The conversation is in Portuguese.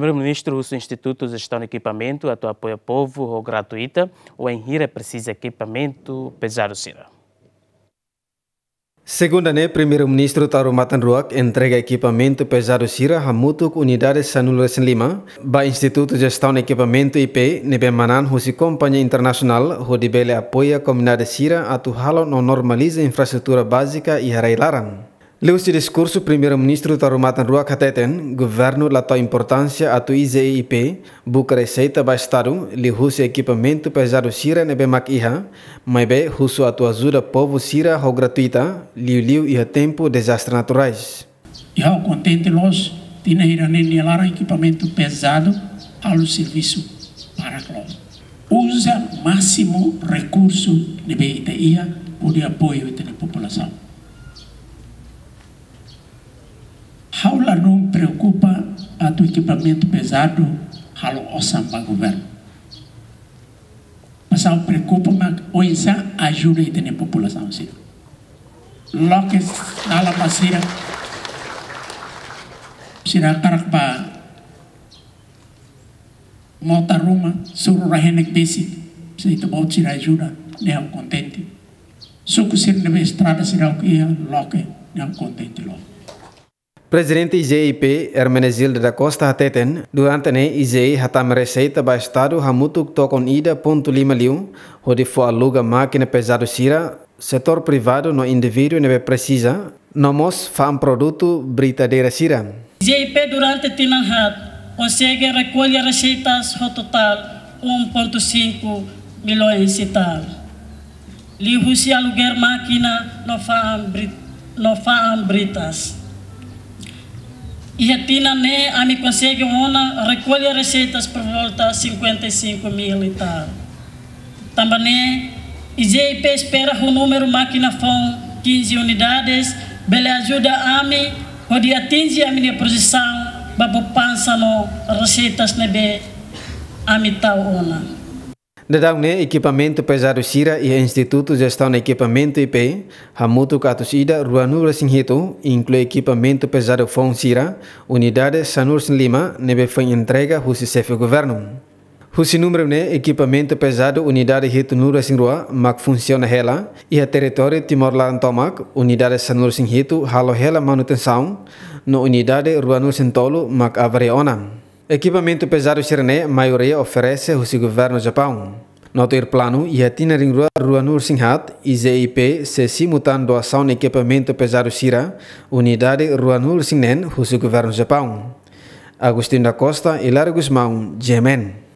Primeiro-Ministro usa o Instituto de Gestão de Equipamento, a tua apoio ao povo ou gratuita, ou em Hira precisa equipamento, pesar o sira. a né, Primeiro-Ministro Taro Matanruak entrega equipamento pesado Sira Hamutuk Unidade Sanul Lima, ba Instituto de Gestão de Equipamento IP, Nebemanan Husi Companhia Internacional, Rodibele apoia a comunidade Sira a tu halo no normaliza infraestrutura básica e harailaran esse discurso, primeiro-ministro da Rua Kateten, governo latou importância a tu IZIP, buca receita ba Estado, li russo equipamento pesado sira nebe mac iha, mas be russo a tu ajuda povo sira ho gratuita, liu liu iha tempo desastres naturais. Iha contente los, tina iranene lara equipamento pesado ao serviço para nós. Usa máximo recurso nebe ita iha, por apoio ita população. Haula não preocupa a tu equipamento pesado, halo osamba governo. ao preocupa mas insa ajuda e tem população sira. Loques nala pasira. Sira karak pa mota ruma suru rahenek besi. Sira bau sira ajuda, neo contente. Suku sir nebe estrada sira o que ia contente Presidente IJIP, Hermenegildo da Costa Hateten, durante ne IJI hatam receita ba Estado hamutuk tokon ida ponto lima liu, onde for aluga máquina pesado sira, setor privado no indivíduo neve precisa, nomos fam produto britadeira sira. IJIP durante Tinanhat consegue recolher receitas no total 1.5 milhões de tal. Livro-se aluguer máquina no fam, brit no fam britas e Retina-Né, a me consegue uma recolha receitas por volta de 55 mil e tal. Também, e ZIP espera o número máquina FON 15 unidades, bela ajuda a mim, pode atingir a minha posição, babu pansa no receitas nebe a me tal ona. Dadang ne equipamento pesado sira e Instituto Gestão de Equipamento IP, Hamuto Katus Ida Ruanura Singhito, inclui equipamento pesado Fon Sira, unidade Sanur Lima, nebe foi entrega Husi Sefe Governo. Husi número ne equipamento pesado unidade Hito Nura rua, mak funciona hela, e a território Timor Larantomak, unidade Sanur Singhito, halo hela manutenção, no unidade Ruanur Sintolo, mak avare onam. Equipamento pesado xirene, maioria oferece o governo Japão. Notir plano e itinerário rua, rua Nur Singhat, IZIP, se simultan doação de equipamento pesado xira, unidade Rua Nur nen o governo Japão. Agostinho da Costa e Lara Guzmão, Gemen.